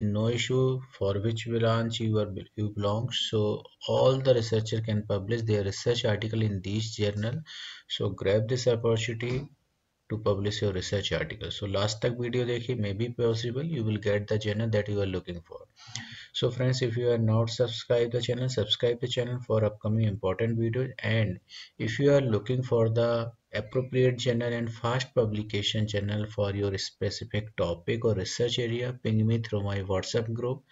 no issue for which branch you, are, you belong so all the researcher can publish their research article in this journal so grab this opportunity to publish your research article so last tak video dekhi may be possible you will get the journal that you are looking for so friends if you are not subscribe the channel subscribe the channel for upcoming important videos and if you are looking for the appropriate channel and fast publication channel for your specific topic or research area ping me through my whatsapp group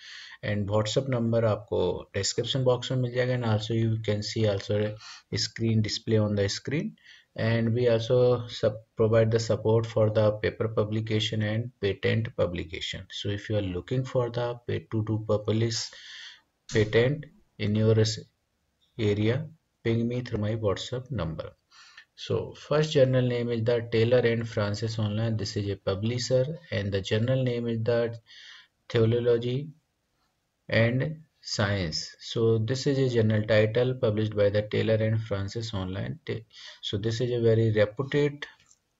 and whatsapp number aapko description box mein mil jayega and also you can see also a screen display on the screen and we also provide the support for the paper publication and patent publication so if you are looking for the to do publish patent in your area ping me through my whatsapp number so first journal name is the taylor and francis online this is a publisher and the journal name is the theology and science so this is a journal title published by the taylor and francis online so this is a very reputed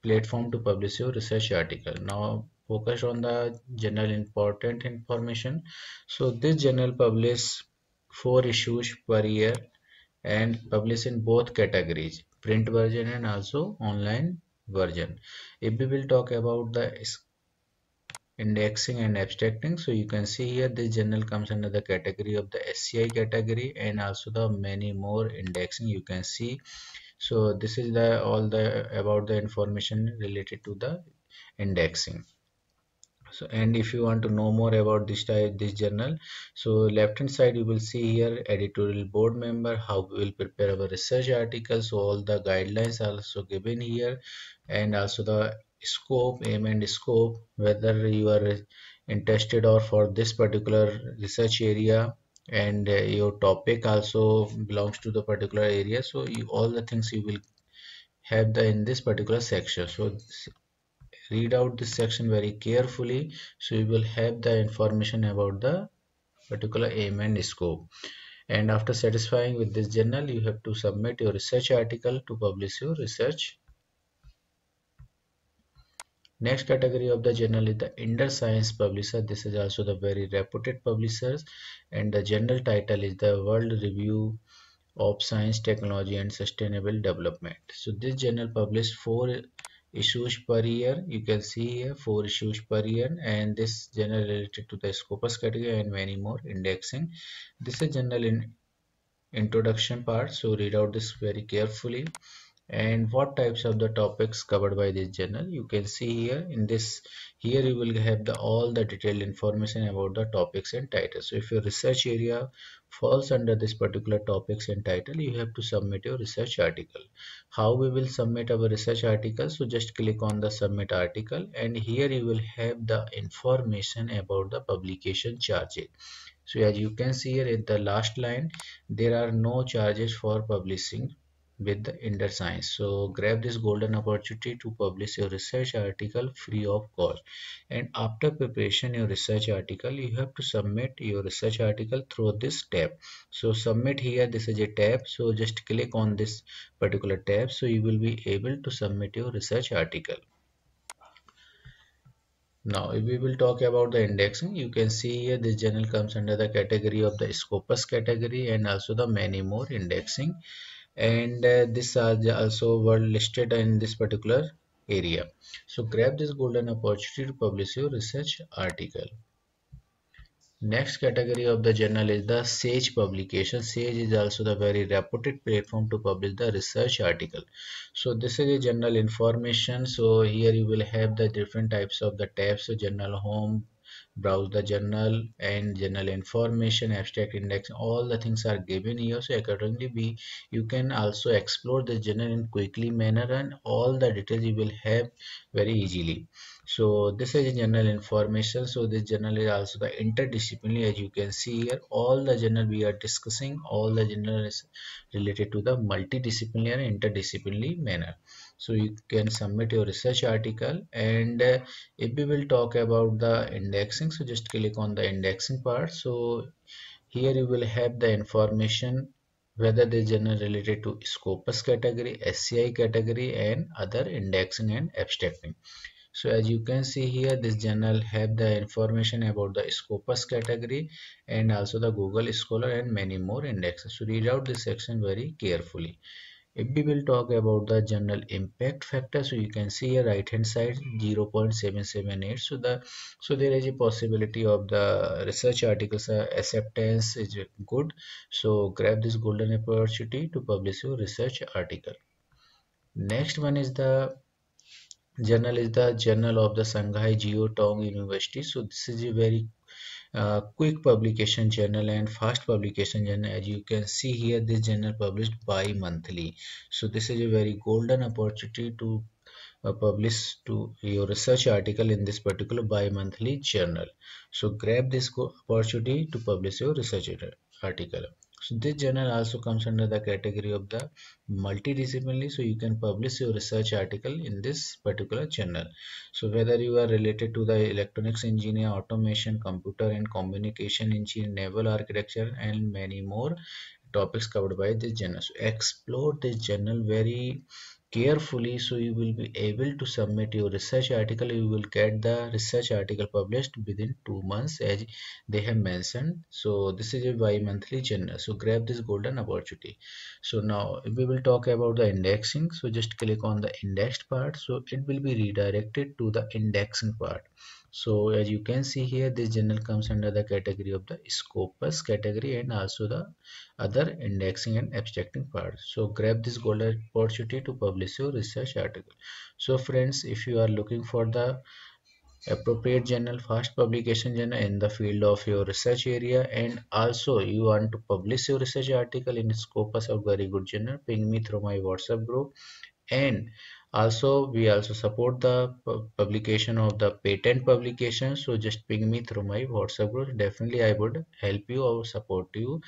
platform to publish your research article now focus on the general important information so this journal publishes four issues per year and publish in both categories print version and also online version if we will talk about the indexing and abstracting so you can see here this journal comes under the category of the sci category and also the many more indexing you can see so this is the all the about the information related to the indexing so and if you want to know more about this type this journal so left hand side you will see here editorial board member how we will prepare our research articles so all the guidelines are also given here and also the scope aim and scope whether you are interested or for this particular research area and uh, your topic also belongs to the particular area so you, all the things you will have the in this particular section so read out this section very carefully so you will have the information about the particular aim and scope and after satisfying with this journal you have to submit your research article to publish your research Next category of the journal is the Indus Science Publisher. This is also the very reputed publishers and the general title is the World Review of Science, Technology and Sustainable Development. So this journal published four issues per year. You can see here four issues per year and this journal related to the Scopus category and many more indexing. This is general in introduction part so read out this very carefully and what types of the topics covered by this journal you can see here in this here you will have the all the detailed information about the topics and titles so if your research area falls under this particular topics and title you have to submit your research article how we will submit our research article so just click on the submit article and here you will have the information about the publication charges so as you can see here in the last line there are no charges for publishing with the index Science. So grab this golden opportunity to publish your research article free of cost. And after preparation your research article, you have to submit your research article through this tab. So submit here, this is a tab. So just click on this particular tab. So you will be able to submit your research article. Now, if we will talk about the indexing, you can see here this journal comes under the category of the Scopus category and also the many more indexing and uh, this are also were listed in this particular area so grab this golden opportunity to publish your research article next category of the journal is the sage publication sage is also the very reputed platform to publish the research article so this is a general information so here you will have the different types of the tabs so journal home browse the journal and general information abstract index all the things are given here so accordingly we you can also explore the journal in quickly manner and all the details you will have very easily so this is general information so this journal is also the interdisciplinary as you can see here all the journal we are discussing all the journal is related to the multidisciplinary and interdisciplinary manner so you can submit your research article and uh, if we will talk about the indexing indexing so just click on the indexing part so here you will have the information whether the journal related to Scopus category, SCI category and other indexing and abstracting. So as you can see here this journal have the information about the Scopus category and also the Google Scholar and many more indexes. So read out this section very carefully if we will talk about the general impact factor so you can see a right hand side 0 0.778 so the so there is a possibility of the research articles uh, acceptance is good so grab this golden opportunity to publish your research article next one is the journal is the journal of the Shanghai Geotong University so this is a very quick publication journal and fast publication journal as you can see here this journal published bi-monthly so this is a very golden opportunity to uh, publish to your research article in this particular bi-monthly journal so grab this opportunity to publish your research article so this journal also comes under the category of the multidisciplinary so you can publish your research article in this particular journal so whether you are related to the electronics engineer automation computer and communication engineer naval architecture and many more topics covered by this journal so explore this journal very carefully so you will be able to submit your research article you will get the research article published within two months as they have mentioned so this is a bi-monthly journal so grab this golden opportunity so now we will talk about the indexing so just click on the indexed part so it will be redirected to the indexing part so as you can see here this journal comes under the category of the scopus category and also the other indexing and abstracting parts. so grab this golden opportunity to publish your research article so friends if you are looking for the appropriate journal fast publication journal in the field of your research area and also you want to publish your research article in scopus or very good journal ping me through my whatsapp group and also we also support the publication of the patent publication so just ping me through my whatsapp group definitely i would help you or support you